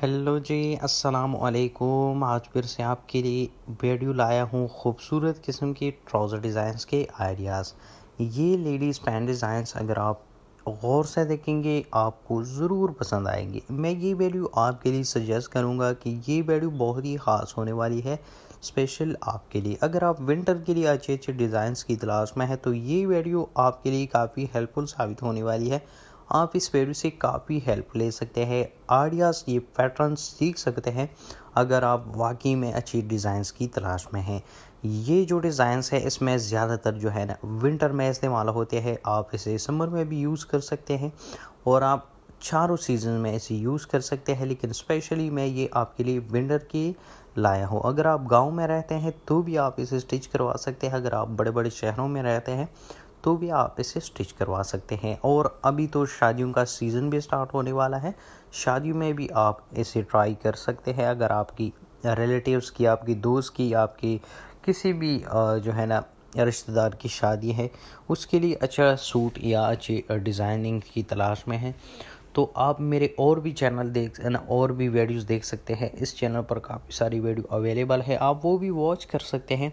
hello जी अस्सलाम वालेकुम आज फिर से आपके लिए वीडियो लाया हूँ खूबसूरत किस्म की ट्राउज़र डिज़ाइंस के आइडियाज़ ये लेडीज़ पैंट डिज़ाइंस अगर आप गौर से देखेंगे आपको ज़रूर पसंद आएंगे मैं ये वीडियो आपके लिए सजेस्ट करूँगा कि ये वीडियो बहुत ही ख़ास होने वाली है स्पेशल आपके लिए अगर आप विंटर के लिए अच्छे अच्छे डिज़ाइंस की तलाश में है तो ये वीडियो आपके लिए काफ़ी हेल्पफुल साबित होने वाली है आप इस वेब से काफ़ी हेल्प ले सकते हैं आइडियाज़ ये पैटर्न सीख सकते हैं अगर आप वाकई में अच्छी डिज़ाइंस की तलाश में हैं ये जो डिज़ाइंस है इसमें ज़्यादातर जो है ना विंटर में इस्तेमाल होते हैं आप इसे समर में भी यूज़ कर सकते हैं और आप चारों सीज़न में इसे यूज़ कर सकते हैं लेकिन स्पेशली मैं ये आपके लिए विंटर की लाया हूँ अगर आप गांव में रहते हैं तो भी आप इसे स्टिच करवा सकते हैं अगर आप बड़े बड़े शहरों में रहते हैं तो भी आप इसे स्टिच करवा सकते हैं और अभी तो शादियों का सीज़न भी स्टार्ट होने वाला है शादियों में भी आप इसे ट्राई कर सकते हैं अगर आपकी रिलेटिव्स की आपकी दोस्त की आपकी किसी भी जो है ना रिश्तेदार की शादी है उसके लिए अच्छा सूट या अच्छी डिज़ाइनिंग की तलाश में है तो आप मेरे और भी चैनल देख ना और भी वीडियोस देख सकते हैं इस चैनल पर काफ़ी सारी वीडियो अवेलेबल है आप वो भी वॉच कर सकते हैं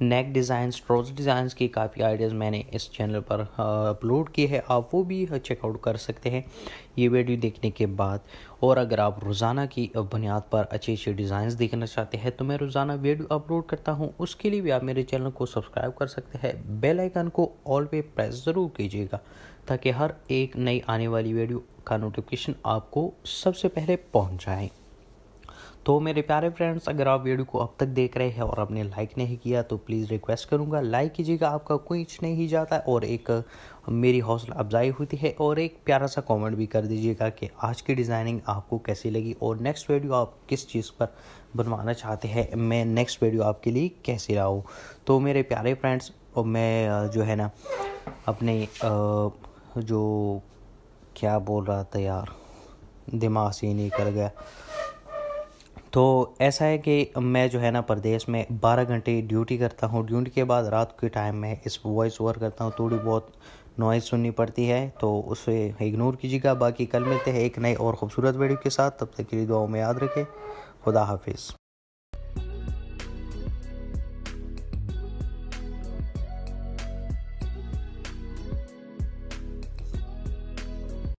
नेक डिज़ाइंस ट्रोज डिज़ाइंस की काफ़ी आइडियाज़ मैंने इस चैनल पर अपलोड की है आप वो भी चेकआउट कर सकते हैं ये वीडियो देखने के बाद और अगर आप रोज़ाना की बुनियाद पर अच्छे अच्छे डिज़ाइंस देखना चाहते हैं तो मैं रोज़ाना वीडियो अपलोड करता हूँ उसके लिए भी आप मेरे चैनल को सब्सक्राइब कर सकते हैं बेलाइकन को ऑल पे प्रेस ज़रूर कीजिएगा ताकि हर एक नई आने वाली वीडियो का नोटिफिकेशन आपको सबसे पहले पहुँच जाए तो मेरे प्यारे फ्रेंड्स अगर आप वीडियो को अब तक देख रहे हैं और आपने लाइक नहीं किया तो प्लीज़ रिक्वेस्ट करूँगा लाइक कीजिएगा आपका कुछ नहीं जाता और एक मेरी हौसला अफजाई होती है और एक प्यारा सा कमेंट भी कर दीजिएगा कि आज की डिज़ाइनिंग आपको कैसी लगी और नेक्स्ट वीडियो आप किस चीज़ पर बनवाना चाहते हैं मैं नेक्स्ट वीडियो आपके लिए कैसे लाऊँ तो मेरे प्यारे फ्रेंड्स और मैं जो है ना अपने जो क्या बोल रहा था यार दिमाग से ही नहीं कर गया तो ऐसा है कि मैं जो है ना प्रदेश में बारह घंटे ड्यूटी करता हूँ ड्यूटी के बाद रात के टाइम में इस वॉइस ओवर करता हूँ थोड़ी बहुत नॉइज़ सुननी पड़ती है तो उसे इग्नोर कीजिएगा बाकी कल मिलते हैं एक नए और ख़ूबसूरत वीडियो के साथ तब तक के लिए दुआओं में याद रखें खुदा हाफिज़